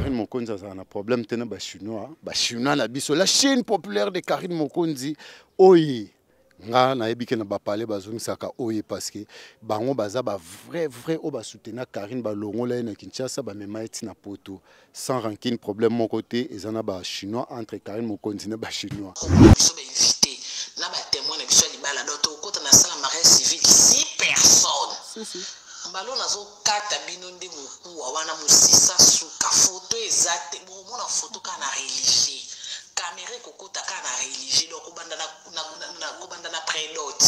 Karine Mokonzi a un problème tena ba chinois, hein. ba chinois na biso la Chine populaire de Karine Mokonzi oyi nga nayebi ke na bapale bazongisaka oyi parce que bango baza ba vrai vrai. oyo soutenir karine ba longola na kinshasa Mema ye na poto sans rankine problème moko te eza na bachinois entre karine mokonzi na bachinois biso bainvité na batémoin na biso bah, ya libala do tokokota na sala marin civil si personne mbalo nazokata bino nde mokuwa wana mosisa suka foto eza te bokomona foto kaka na religie kamera ekokota kaka na religie donc kobanda na prelote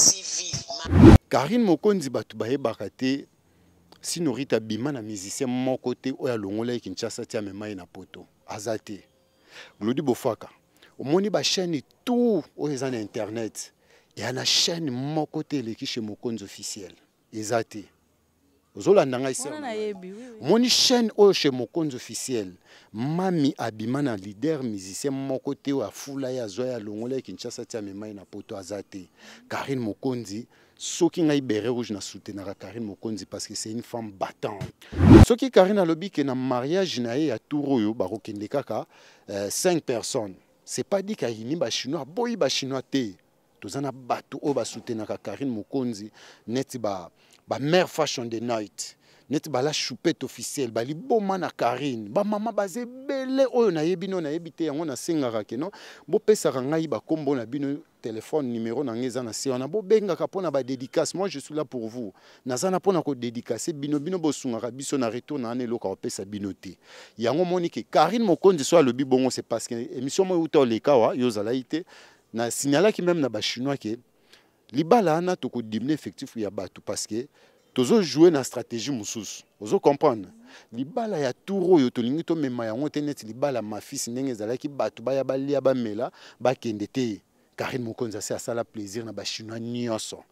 civil karine mokonzi bato bayebaka te sinorite abima na musicien moko te oyo alongolaki kinshasa ti amema ye na poto aza te glodi bofaka omoni bachaîne tout oyo eza na internet eya na chaîne moko te eleki chez mokonzi officiele eza te ozolanda ngai se moni chaîne oyo chez mokonzi officiel mami abima na lider musicien moko te oyo afula ye azwa ye alongola ye kinshasa ti amemai na poto aza te karine mokonzi soki ngai bere rouge na soutenaka karine mokonzi parce que c'est une femme battante soki karine alobi ke na mariage na ye ya tour oyo bakokende kaka 5 euh, personnes c'est pas dit kayini bachinois aboyi bachinois te toza na bato oyo basutenaka karine mokonzi neti ba, bamare fashion the night neti bala choupette officielle baliboma na karine bamama baza ebele oyo nayebi no nayebi te yango nasengaka keno bopesaka ngai bakombo na bino telefone numero na ngai eza na se wana bobengaka mpona badédicace moi je suis là pour vous naza na mpona kodédicace bino bino bosungaka biso na retour na wana eloko akopesa bino te yango monike karine mokonzi so alobi bongo c'est parce que émission moko euta oleka wa yo ozalaki te nasignalaki meme na bachinois ke libala wana tokodimine effectif ya bato parceke tozojoue na stratégie mosusu ozokomprendre libala ya tour oyo tolingi tomema yango te neti libala mafisi ndenge ezalaki bato baya balia bamela bakende te karine mokonzi ase asala plaisir na bachinois nyonso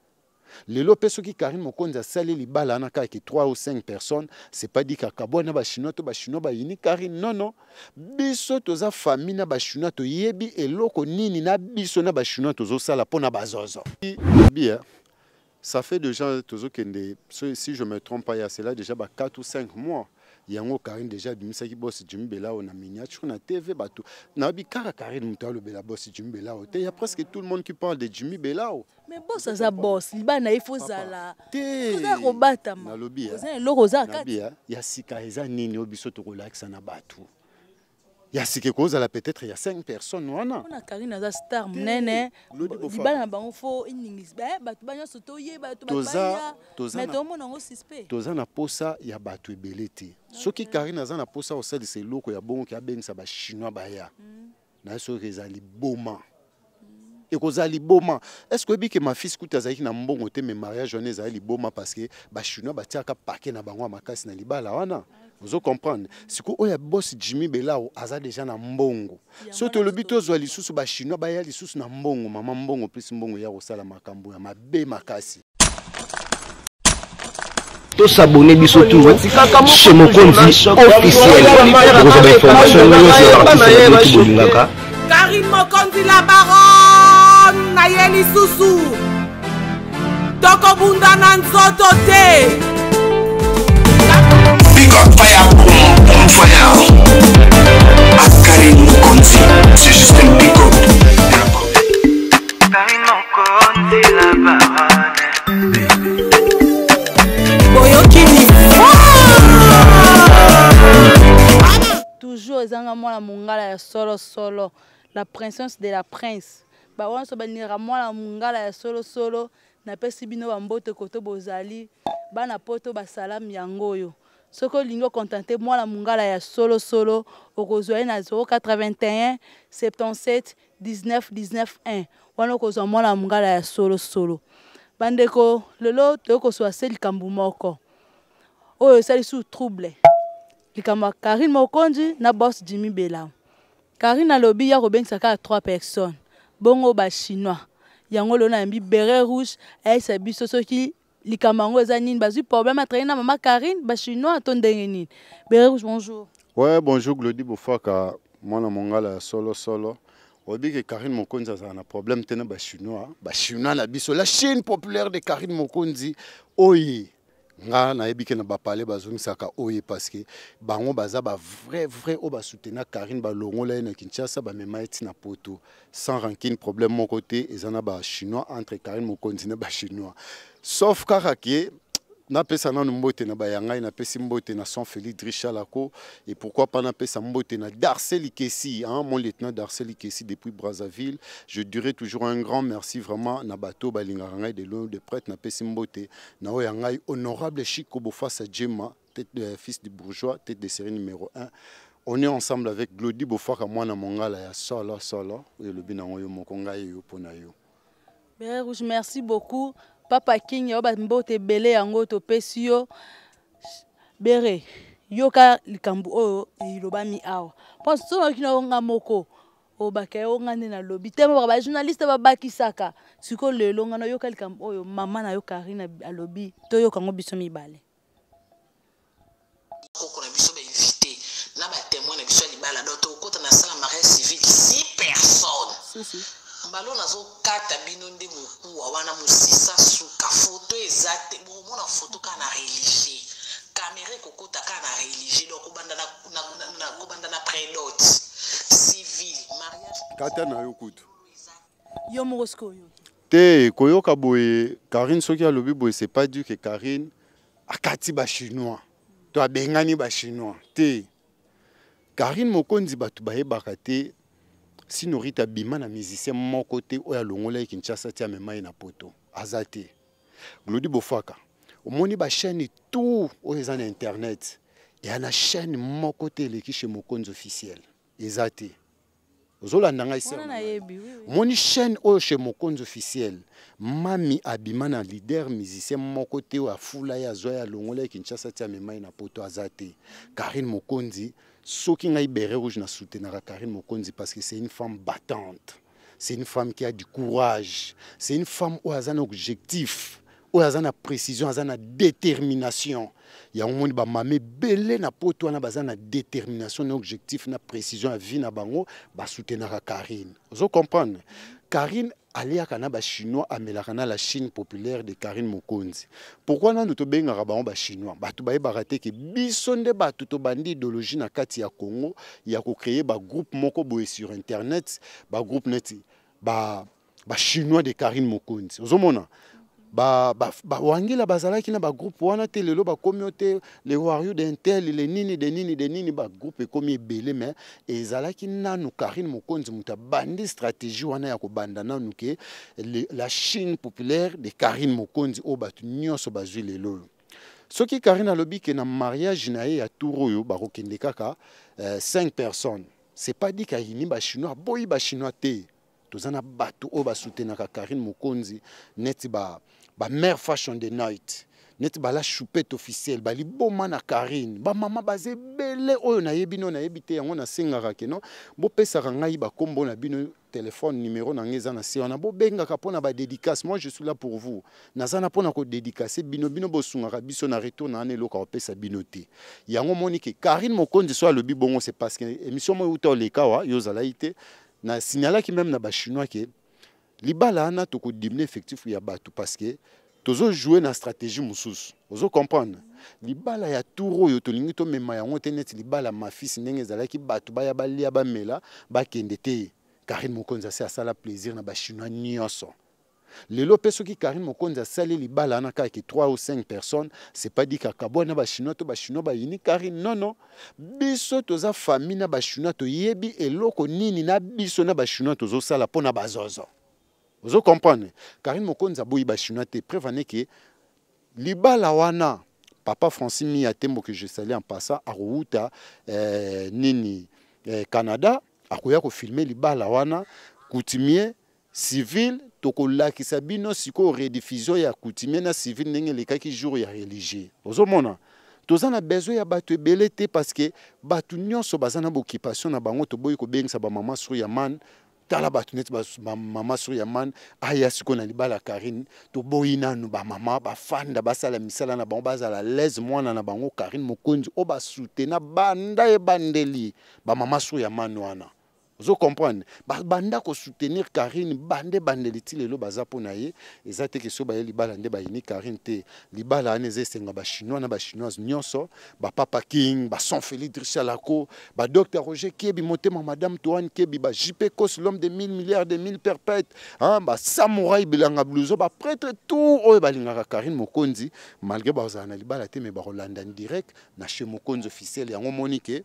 lelo opesaki karim mokonzi asali libala na kaka 3 ou 5 personnes c'est pas dit kaka bwana bachinois to bachinois bayini karim nono biso toza famille na to yebi eloko nini na biso na bachinois tozosala mpona bazozo bien ça fait déjà tozokende si je me trompe pas ya cela déjà ba 4 ou 5 mois yango karine déjà abimisaki bosi jumbelao na miniature na tv bato nayebi kaka karine moto alobela bosi jumbelao te ya presque tout le monde qui parle de jumi belao mais bosi aza bosi libala na ye fozala teoza kobatama nalobi eloko oza ya sika eza nini oyo biso tokolakisa na bato ya sika ekozala peut-être ya 5 personnes wana mpona karine aza star monene libala na bango fo eningisi bato banyonso toyeba tobame tomona yango suspect toza na posa ya bato ebele te soki karine aza na posa kosalisa eloko ya bongo ke abengisa bachinois baya hmm. naye soki eza liboma hmm. ekozala liboma estce oyebi ke mafils kuta azalaki na mbongo te me mariage wana ezala liboma parce ke bachinois batiaka pake na bango ya makasi na libala wana mm. ozokomprendre sikoyo oyo bosi jimi belao aza deja na mbongo so tolobi tozwa lisusu bachinois baya lisusu na mbongo mama mbongo plisi mbongo ya kosala makambo ya mabe makasi tosabone biso touche mokonzi officielkozwa bainformation nyonso ya artiste bolingaka kari mokonzi la baron na ye lisusu tokobunda na nzoto te Big up fire, boom, boom fire. Askari Mukonzi, c'est juste un big up. Ah! toujours ezanga mwana mongala ya solosolo la princesse de la prince bango nyonso balingaka mwana mongala ya solosolo napesi bino bambote koto bozali bana poto basalamu yango oyo l'ingo contenté moi la mungala ya solo okozwa ye na 081 77 19 19 1 wana okozwa la mungala ya solo solo. bandeko lelo toyei kozwa se likambo moko oyo esalisi trouble likambo karine mokonzi na boss Jimmy belamu karine alobi ya saka a trois personnes bongo bachinois yango lelo mbi beret rouge ayebisa biso soki likambo yango eza nini problème atraye na mama karine bachinois to ndenge nini bererouge bonjour ouais bonjour Glody glodi bofaka mwana mongala solo. solosolo que karine mokonzi za na problème te na bachinois bachinois na biso la chaîne populaire de karine mokonzi oyo nga na ke na bapale parce que que bango baza ba vrai oba basutena karine balongola na kinshasa poto sans problème moko te eza na chinois entre karine na chinois, sauf que napesa nanu mbote na na pese mbote na son félix Lako. et pourquoi pas pese mbote na darcel hein, mon lieutenant darcel ikesi depuis brazzaville je dirai toujours un grand merci vraiment na bato ngai de loin e de prêtre napesi mbote na oya ngai honorable chico bofasa jema tête de euh, fils du bourgeois tête de série numéro 1 on est ensemble avec glodi bofaka na mongala ya solo solo elobi nango oyo moko ngai yo yo merci beaucoup. papa king oyo bambote ebele yango topesi yo bere yoka likambo oyo elobami awa mpo sonoki na yonga moko obaka yonga nde nalobi te mabaka bajournaliste babakisaka sikoyo lelo nga nayoka likambo oyo mama na yo karine alobi toyoka yango biso mibale koko na biso bainvite na batemoin na biso ya libala do tokokota na sala marin civil si personne balo nazokata bino nde mokuwa wana mosisa suka foto eza te bokomona foto kaka na religie kamera ekokota kaka na religie lo kobanda na prelote civil mariage kata na yo kutu yo moko sikoy oyoki te koyoka boye karine soki alobi boye c'est pas du que karine akati bachinois to abengani bachinois te karine mokonzi bato bayebaka te sino rita abima na musicien moko te oyo alongola ye kinshasa ti amema ye na poto aza te glodi bofaka omoni bachaîne tout oyo eza na internet eya na chaîne moko te eleki chez mokonzi officiel eza te ozolanda ngai omoni chaîne oyo chez mokonzi officiel mami abima na lider musicien moko te oyo afula ye azwa ye alongola ye kinshasa ti amema ye na poto aza te karine mokonzi soki ngai bere rouge nasutenaka karine mokonzi parce que c'est une femme battante c'est une femme qui a du courage c'est une femme oyo aza na objectif oyo aza na précision aza na détermination yango moni bamama ebele na poto wana baza na détermination na objectif na précision ya vie na bango basutenaka karine ozo comprendre karine aliaka na Chinois à na la chine populaire de karine mokonzi nous nanu tobengaka bango bachinois bato bayebaka te que biso nde bato bandi idéologie na kati ya congo ya kocreye groupe moko boye sur internet groupe neti ba ba de karine mokonzi ozomona bawangila ba, ba bazalaki na bagroupe wana te lelo bakomi yo te le wario d'intel le nini de nini de nini bagroupe ekomi ebele me ezalaki nanu karine mokonzi moto abandi stratégie wana ya kobanda nanu ke la chine populaire de karine mokonzi oyo bato nyonso bazwi lelo oyo soki karine alobi ke na mariage na ye ya tour oyo bakokende kaka 5 euh, personnes c'est pas dit kayini bachinois boyi bachinois te toza na bato oyo basutenaka karine mokonzi neti ba, mère fashion de night Net neti balashupete officiel baliboma na karine mama baza ebele oyo nayebi na nayebi te yango nasengaka keno bopesaka ngai kombo na bino téléphone numero na ngai eza na se wana bobengaka ba dédicace moi je suis là pour vous naza na ko dédicacer bino bino bosungaka biso na retour na wana eloko pesa bino te yango monike karine mokonzi so alobi bongo c'est parce que émission moko euta le kawa yo Na signala ki même na chinois ke libala wana tokodimine effectif ya bato parceke tozojoue na stratégie mosusu ozokomprendre libala ya tour oyo tolingi tomema yango te neti libala mafisi ndenge ezalaki bato baya balia bamela bakende te karine mokonzi asi asala plaisir na bachinois nyonso lelo mpe soki karine mokonzi asali libala wana kaka 3 ou 5 personnes c'est pas dit kaka bwana bachinois to bachinois bayini karine nono biso toza famille na bachinois toyebi eloko nini na biso na bachinois tozosala mpo na bazozo ozo comprendre karine mokonzi aboyi bachinois te preuve ane ke libala wana papa francin mi atembo ke je sali en passant akowuta eh, nini eh, canada akoya kofilme libala wana coutumier civil tokolakisa bino sikoyo rediffusion ya coutumier na civil ndenge elekaki jour ya religieux ozomona toza na besoin ya bato ebele te parce que bato nyonso baza na boccupation na bango toboyi kobengisa bamama sur ya mane tala bato neti bamama sur ya mane aya sikoyo na libala ya karine toboyi nanu bamama bafanda basala misala na bango bazala lese mwana na bango karine mokonzi oyo basutena banda ebandeli bamama sur ya mane wana ozocomprendre babanda kosoutenir karine bande bandeli ti lelo baza mpo na ye eza te ke so baye libala nde bayini karine te libala wana eza esenga bachinois na bachinoise nyonso bapapa king basanfeli drisalako badocteur roger kebi motema madame toane kebi bajipe cos l'homme de mille milliards de mille perpète basamurai bilanga blouzo baprêtre tout oyo balingaka karine mokonzi malgré bazala na libala te me bakolanda direct na che mokonzi officiel yango moni ke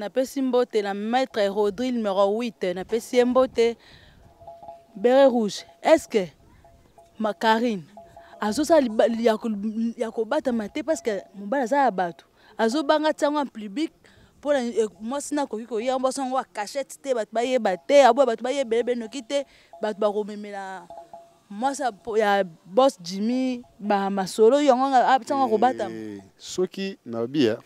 napesi mbote na maître rodril numero 8 napesi ye mbote bere rouge estce makarine azosala ya kobatama te parceke mobali aza ya bato azobanga ti yango ya publike mpona e, mwasi nakoki koya mwasi yango akachete te bato bayeba te aboya bato bayebelebele noki te bato bakomemela mwasi ya bos jimi bamasolo yango ntango akobatama eh, soki nabia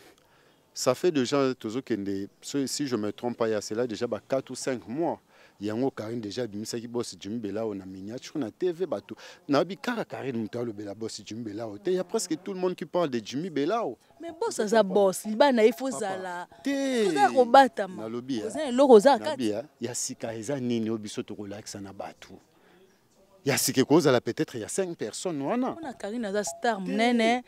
ça fait déjà tozokende si je me trompe pas ya cela déjà ba 4 ou 5 mois yango karine déjà abimisaki bosi jumibela o na miniature na tv bato nayebi kaka karine moto alobela bosi jumibelao te ya presque tout le monde qui parle de jumibelao mais bosi aza bosi libala na ye fozala tozala kobatama nalobi eloko oza ya sika eza nini oyo biso tokolakisa na bato ya sika kozala peut-être ya 5 personnes wana mpona karine aza star monene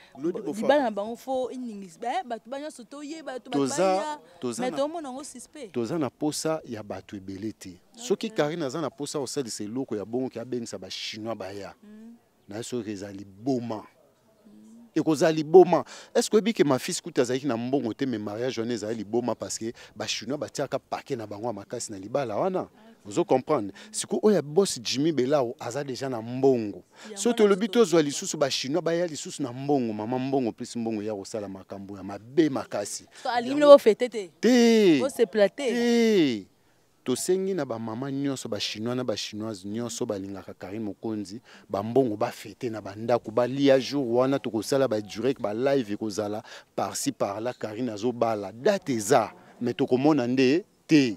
libala na bango fo iningisi bato banyonso toyeba tobame tomona yango suspect toza na posa ya bato ebele te soki karine aza na posa kosalisa eloko ya bongoki abengisa bachinois baya mm. naye soki ezali boma mm. ekozala liboma est ce que oyebi ke mafisi kuta azalaki na mbongo te me mariage wana ezali liboma parce que bachinois batiaka pake na bango ya makasi na libala wana mm. ozocomprendre sikoyo oyo bosi jimmy belao aza deja na mbongo so tolobi tozwa lisusu bachinois baya lisusu na mbongo mama mbongo plus mbongo ya kosala makambo ya mabe makasi te tosengi na bamama nyonso bachinois na bachinoise nyonso balingaka karim mokonzi bambongo bafete na bandako balia jour wana tokosala badirect balive ekozala parci parla karine azobala date eza me tokomona nde te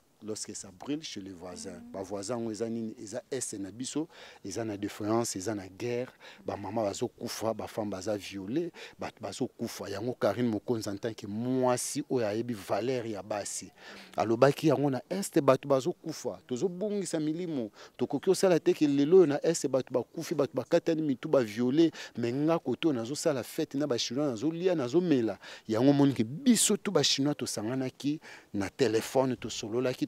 lorsque ça brille chez les voisins bavoisin oyo eza nini eza este na biso eza na déférence eza na guerre bamama bazokufa bafemme baza viole bato bazokufa yango karine mokonzi en que moi si oyo ayebi valeur ya basi alobaki yango na este bato bazokufa tozobongisa milimo tokoki osala te ke lelo oyo na este bato bakufi bato bakatani mitu baviole me nga kote oyo nazosala fete na na na nazolia nazomela yango omonike biso tu bachinois ki na téléphone telefone ki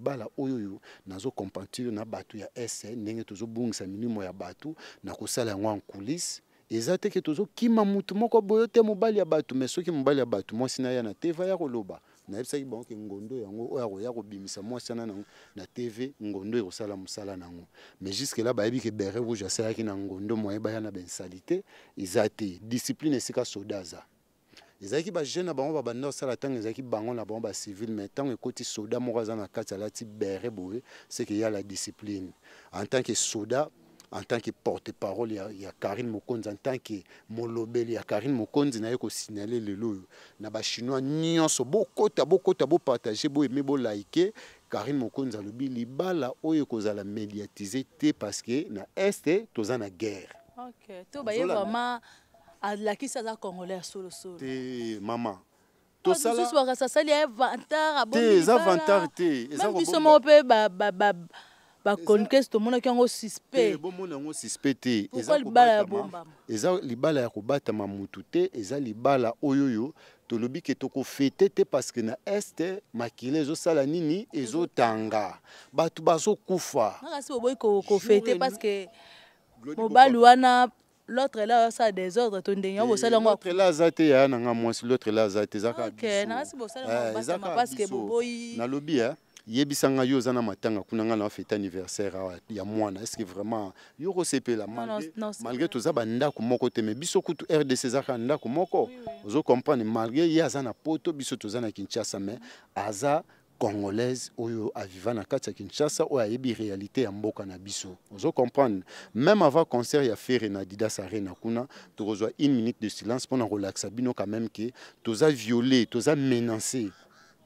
libala oyo oyo nazocompatire na bato ya ese ndenge tozobongisa milimo ya bato na kosala yango en coulisse eza te ke tozokima mutu moko boyo te mobali ya bato mai soki mobali ya bato mwasi na ya na tv aya koloba nayebisaki bango ke ngondo yango oyo akoya kobimisa mwasi ana nango na tv ngondo ekosala mosala nango mais juske la bayebi ke bere rouge asalaki na ngondo mwayeba ya na bainsalite eza te discipline esika soda aza Les ezalaki bajeune na bango babanda kosala ntango ezalaki bango na bango bacivile mais tant ntango ekoti soda moko aza na kati alati bere qu'il y a la discipline en tant que soda en tant que porte-parole il y a Karim mokonzi en tant que Molobel, il molobeli ya karine mokonzi naye kosignale lelo oyo na bachinois nyonso bokota bokota bopartage boyeme bolaike Karim mokonzi alobi libala oyo ekozala médiatise te parce que na este toza na guerre okay. to baye vraiment alakisi aza congolais ya solosolo te mama tosusu bakasi asali ye vantard te eza vantard te biso moko mpe baconquese tomonaki yango suspectbomona yango suspect te eza libala ya kobatama motu te eza libala oyo oyo tolobi ke tokofete te parceke na este makila ezosala nini ezotanga bato bazokufa nakasi boboyi kofete parceke mobali wana l'autre là ça désordre tondenge là aza y a un nga moins l'autre là basama vous y na matanga kunanga na fête anniversaire ya mwana que vraiment yo malgré moko te mais biso kutu rdc zaka nda ku moko Vous comprenez, malgré il poto biso tozana kinshasa aza congolaise oyo aviva na kati ya kinshasa oyo ayebi réalité ya mboka na biso ozo comprendre même avant concert ya fere na didas arena kuna tokozwa une minute de silence mpona relaxa bino quand même ke toza viole toza menace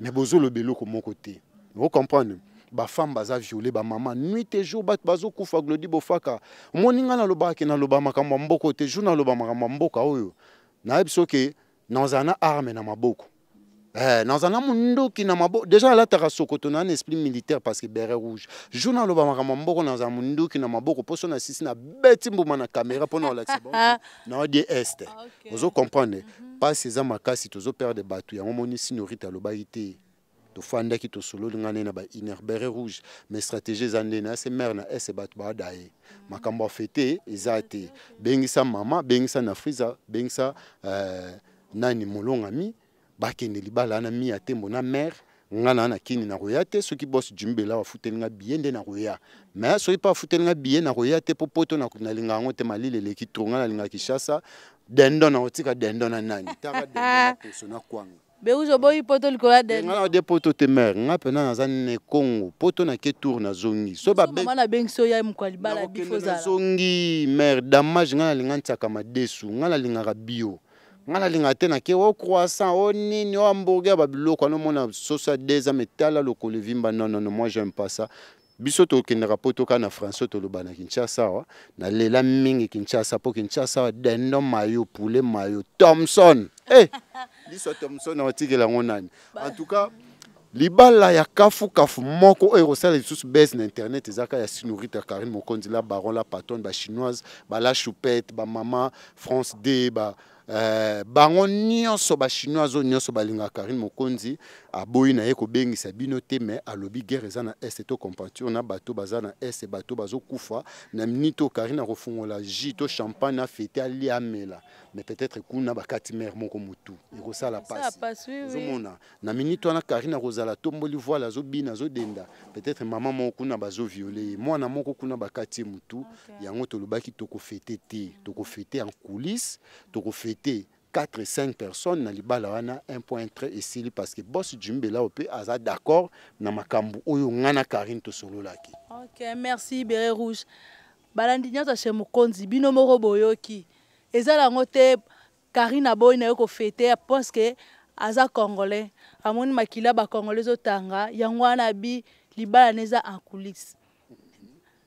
mais bozoloba eloko moko te ozo comprendre bafemme baza viole bamama nuit te jour bato bazokufa glodi bofaka omoni ngai nalobaka ke naloba makambo ya mboka te jour naloba makambo ya mboka oyo nayebi soki nazala na arme na maboko Eh, un monde qui na pas déjà la sokoto na na esprit militaire parce que berre rouge jour dans un monde qui na maboko son nasisi na beti mbuma na caméra ah, mpona mhm. olakisa na naodie este ozokomprendre mpasi eza makasi à bato yango de norite qui te solo tosololi ngai nde na une bere rouge mais stratégie c'est nde na se bateau na ese bato baada ye mhm. makambo fete izati bengisa mama bengisa na friza bengisa euh, nani molongami bakende libala wana mia tembo na mare nga na na kini na koya te soki bos jumbela wafuteli nga biye nde na koya me soki mpe afuteli nga biye na koya te mpo poto nalinga yango te malili eleki to nga nalinga kishasa dendo na kotika dendo na nani taka dendo na poso na kwanga beuzo boyi poto likolo ya dendo nga na ode poto te mare nga mpena naza nene kongo poto nake tour nazongi so babengisi oya mokwa libala bifozala nazongi mare damage nga nalinga ntiaka madesu nga nalingaka bio nga nalinga te nake o oh, croissant o oh, nini o oh, hamburger babiloko anomona soso ya deux ans metala lokolo evimba nonono moi jaime pas ça biso tokendaka mpo toka na français toloba na kinshasa awa nalela mingi kinshasa mpo kinshasa awa dendo mayo poulet mayo thomson e hey! liso ya thomson awatikela yango nani en tout cas libala ya kafukafu moko oyo ekosala lisusu bese na internet ezaka ya sinurite ya karine mokonzi la baron la patone bachinoise bala choupette bamama france d ba, Eh, bango nyonso bachinois oyo nyonso balingaka karine mokonzi aboyi na ye kobengisa bino te me alobi guerre eza na este tocompature na bato baza na este bato bazokufa na mini to okari na kofungola ju to champagne afete alia amela me peut-être kuna bakati mare moko motu ekosala pasiozomona na minite wana kari na kozala tomboli voile azobina azodenda peut-être mama moko kuna bazoviole ye mwana moko kuna bakati ye motu yango tolobaki tokofete te tokofete en coulisse tokofete 4 et 5 personnes na libala wana 1.3 esili parce que boss jumbelao mpe aza d'accord na makambo oyo ngai na karine tosololaki ok merci bere rouge balandi nyonso ya che mokonzi bino moko boyoki ezala yango te karine aboyi na yo kofete parce que aza congolais amoni makila bacongolais ezotanga yango wana abi libala na eza en coulisse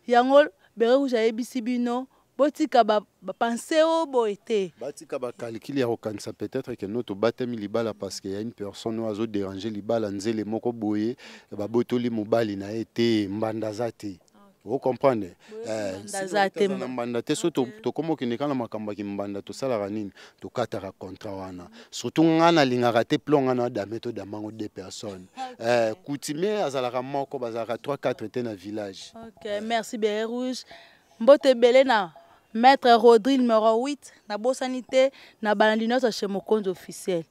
yango bere rouge ayebisi bino botika bapense oyo boye te batika bacalcule ya kokanisa peut-être ke no tobatami libala parce que ya une personne oyo azoderange libala nzele moko boye babotoli mobali na ye te mbanda aza te ocomprendre eh, na mbanda te so tokóma okende kaka na makambo ya kimbanda tosalaka nini tokataka contrat wana surtout ngai nalingaka te plan ngai nadame todamango deux personnes coutumier eh, azalaka moko bazalaka 3 4 te na village merci bere rouge mbote ebele na maître rodri numéro 8 nabosani te na bala nyonso mon compte officiel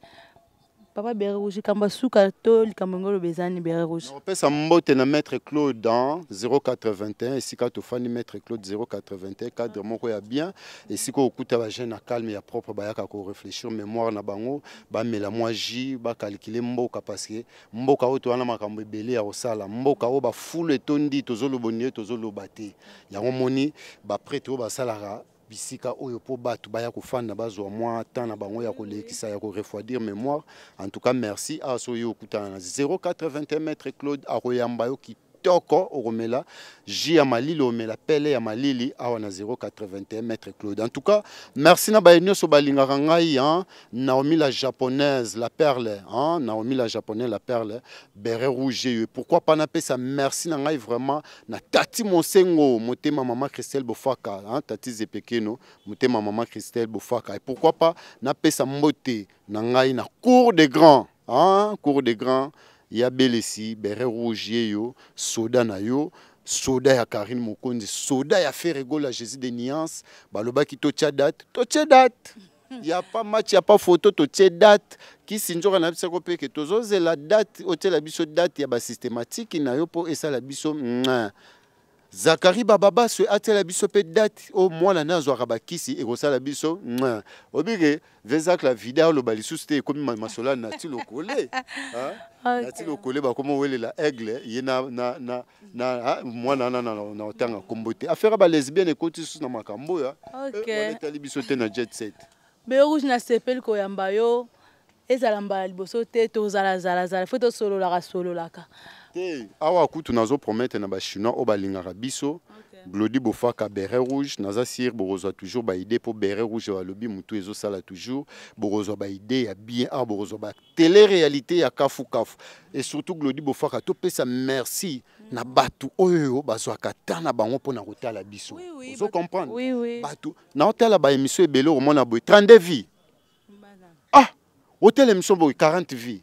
papa bere rouge likambo suka to likambo yango oloba eza nini bere rouge opesa mbote na maître claude dans 081 esika tofandi maître claude 081 cadre ah. moko ya bien esika okuta bajeune na calme ya propre bayaka korefléchir mémoire na bango bamela mwa ju bakalkile mboka parceke mboka oyo towana makambo ebele ya kosala mboka oyo bafulu etondi tozoloba ondie tozoloba te yango moni baprêtre oyo basalaka bisika oyo po bato baya kofanda bazwa mwa temps na bango ya kolekisa ya korefroidir mémoire en tout cas merci à soyo oyo na 081 mètre claude akoyamba yo kitoko okomela ji ya malili omela pele ya malili awa na 081 mètre claude en tout cas merci na nyonso balingaka ngai hein. naomi la japonaise la perle hein? naomi la japonaise la perle bere rouge et pourquoi pas napesa merci na ngai vraiment na tati mosengo motema mama christelle bofaka hein? tati zepekeno motema maman christelle bofaka et pourquoi pas napesa mbote na ngai na cour des grands hein? cour des grands ya belesi bere rouge ye yo soda na yo soda ya karine mokonzi soda ya fer egola jésus de niance balobaki totia date totie date il a pas match il pas photo, foto totie date kisinzoka na bisako mpe ke la date la biso date ya systématique, na yo ça la biso mwa zakari bababa so e atiala biso mpe date oyo mwana na azwaka bakisi ekosala biso obike vezakla vida oloba lisusu te ekomi masolo na ti lokole na ti lokole bakoma owelela aigle ye mwana wana na otanga nkombo te affaire ya balesbienne ekoti lisusu na makambo oyo eh, etali biso te na jet set me rouge nasepeli koyamba yo ezalamba liboso te tozalazalazala fo tosololaka sololaka te awa kutu promette na o oyo balingaka biso glodi bofaka beret rouge naza sire Borozo toujours idée pour beret rouge balobi Ezo Sala toujours ba idée ya bien ah, télé réalité, réalité ya kafu. et surtout glodi bofaka topesa merci mm. na bato oyo bazwaka ta na bango mpona la biso ozo comprendre bato naotala belo, au okomona na 32 vies, ah émission boye 40 vies.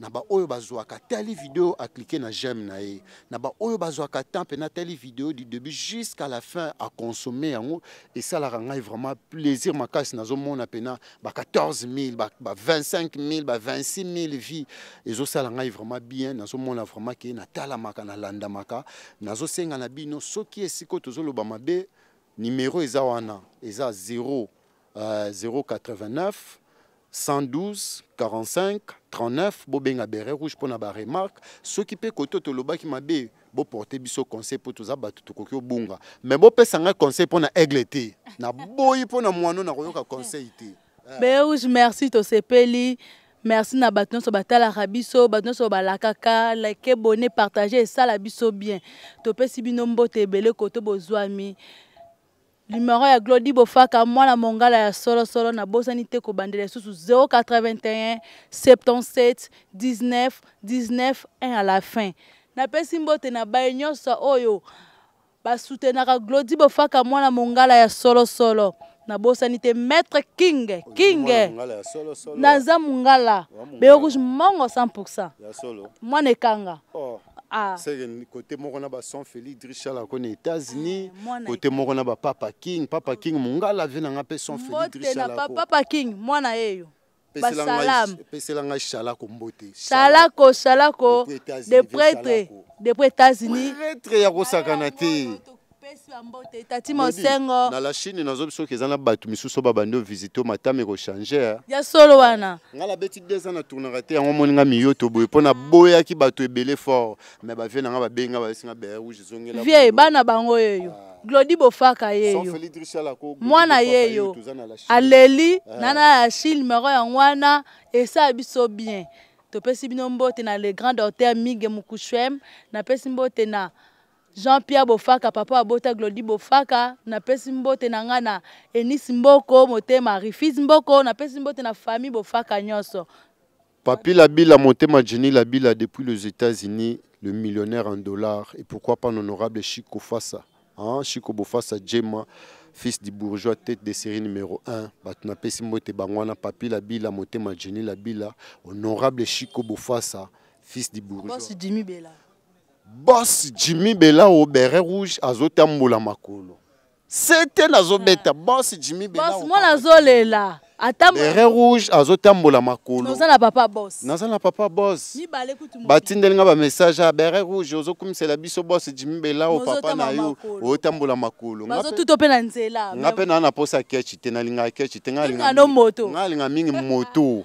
na baoyo bazwaka tali video aklike na geme na ye na baoyo bazwaka temps mpena tali video du début jusqu'à la fin aconsome yango esalaka ngai vraiment plaisir makasi nazomona mpena ba 14 000 ba, ba 25 000 ba 26 000 vie ezosala ngai vraiment bien nazomona vraiment ke natalamaka nalandamaka nazosenga na bino soki esika oyo tozoloba mabe nimero eza wana eza 0 euh, 089 112 45 39 bobenga bere rouge côté baremarke soki qui m'a tolobaki mabe porter biso conseil mpo toza kokyo tokoki obunga bo pesa nga conseil na aigle te naboyi na mwano koyoka conseil te euh. ben, rouge merci sepeli merci na bato nyonso batalaka biso bato nyonso balakaka like ebone ça la biso bien pesi bino te ebele koto bozwami limero ya glodi bofaka mwana mongala ya solosolo nabosani te kobandela lisusu 081 77 19 19 1 à la fin napesi mbote na baye nyonso oyo basutenaka glodi bofaka mwana mongala ya solosolo nabosani te maître king king naza mongala beyokusi mongo 100 pourcent mwana ekanga oh. ah. kote moko na bason félix drishala ko na états-unis ah, kote moko na bapapa king papa king mongala vie nanga mpe son félixpapa king mwana yeyo peselanga shalako mbote shalako shalako de prêtre depuis états-unis prêtre ya kosakana te misusu ya mbote tati mosengo na la chine nazo biso oke eza na bato misusu babandi ovisite matame kochanger ya solo wana nga nabeti de eza natournaka te yango omoninga miyo to boye mpo naboyaki bato ebele fort mai bavie nanga babenga bayesinga bere rouge ezongela vie bana bango oyoyo ah. glodi bofaka yeyo mwana yeyo aleli ah. nana ya chine mero yango wana esala biso bien topesi bino mbote na le grand docteur mige mukushwem napesi mbote na Jean-Pierre Bofaka papa abota Glody Bofaka pesi mbote na ngana, na Enis Mboko motema Rifis Mboko pesi mbote na famille Bofaka nyoso. Papi Labila motema Jenny Labila depuis les États-Unis le millionnaire en dollars et pourquoi pas l'honorable Chico Fassa hein? Chico Bofassa Djema fils du bourgeois tête de série numéro 1 bah, na pesi mbote bangwana, Papi Labila motema Labila honorable Chico Bofassa fils du bourgeois boss jimi belao beret rouge azotambola makolo sete nazobeta ah. boss jimi belamwana azolela atambola rouge azotambola makolo naza na papa bos naza na papa bos batindeli nga bamessage ya bere rouge ozokumisela biso bos jimi belao papa na yo otambola makolo bazotuto mpe na nzela nga mpe naa na mposa ya kechi te nalingaka kechi te nga alinga mingi moto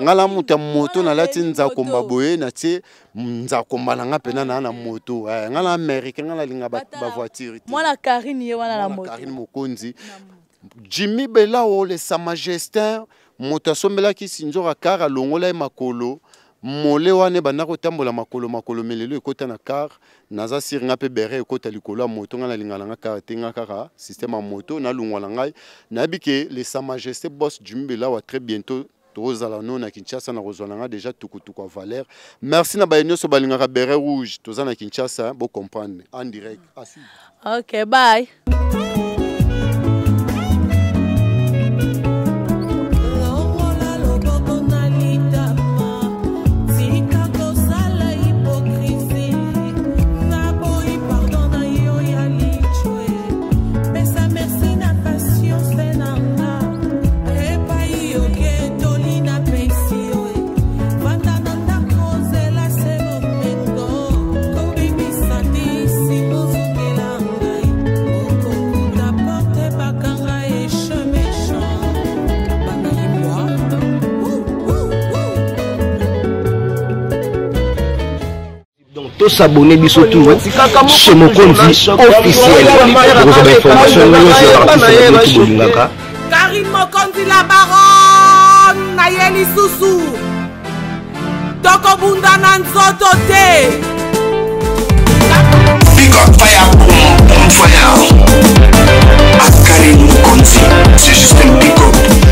nga la moto ya moto nalati nzakomba boye natie nzakomba na nga mpena naa na moto nga na amerike nga nalinga bavoitire te mwana karine ye wana na moto karine mokonzi jimi belawole sa majestin moto asombelaki sinzora kar alongola ye makolo mole wana ebanda kotambola makolo makolo melelo ekɔta na kar naza siri nga mpe bere ekɔta likolo ya moto ngai nalinga na nga kar te nga kaka systeme ya moto nalongwa na ngai nayebi ke le sa majesté bos jimi belawa très bientôt tozala no na kinshasa na kozwa na nga déjà tukutuku ya valeur merci na baye nyonso balingaka bere rouge toza na kinshasa bocomprendre en direct ok bye tosabone biso tout chez mokonzi officiel okozwa bainformation nyonso ya artiste bolingaka karine mokonzi la baron na ye lisusu tokobunda na nzoto te Askarin Mokonzi, c'est juste un pick-up